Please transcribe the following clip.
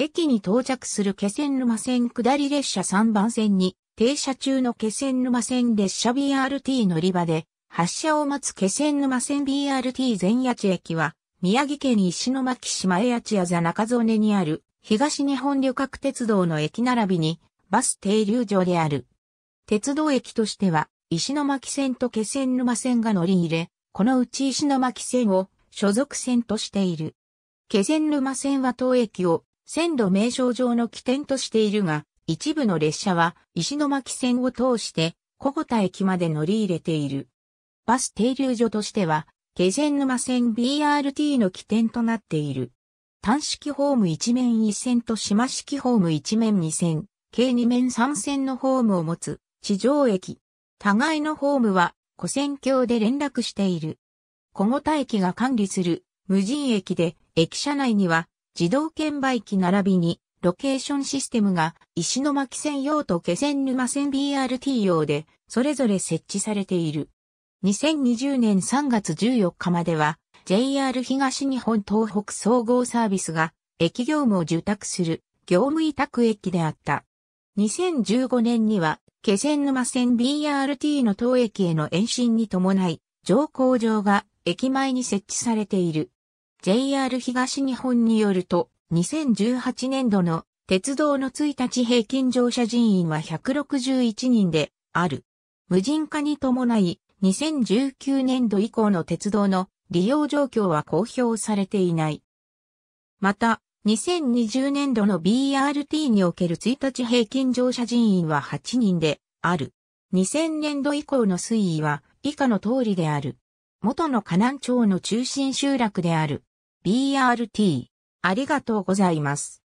駅に到着する気仙沼線下り列車3番線に、停車中の気仙沼線列車 BRT 乗り場で、発車を待つ気仙沼線 BRT 全谷地駅は、宮城県石巻市前谷地座中曽根にある、東日本旅客鉄道の駅並びに、バス停留所である。鉄道駅としては、石巻線と気仙沼線が乗り入れ、このうち石巻線を所属線としている。気仙沼線は当駅を線路名称上の起点としているが、一部の列車は石巻線を通して小五田駅まで乗り入れている。バス停留所としては、下善沼線 BRT の起点となっている。単式ホーム一面一線と島式ホーム一面二線、計二面三線のホームを持つ地上駅。互いのホームは古線橋で連絡している。小五田駅が管理する無人駅で、駅舎内には自動券売機並びに、ロケーションシステムが石巻線用と気仙沼線 BRT 用でそれぞれ設置されている。2020年3月14日までは JR 東日本東北総合サービスが駅業務を受託する業務委託駅であった。2015年には気仙沼線 BRT の当駅への延伸に伴い乗降場が駅前に設置されている。JR 東日本によると、2018年度の鉄道の1日平均乗車人員は161人である。無人化に伴い、2019年度以降の鉄道の利用状況は公表されていない。また、2020年度の BRT における1日平均乗車人員は8人である。2000年度以降の推移は以下の通りである。元の河南町の中心集落である。BRT。ありがとうございます。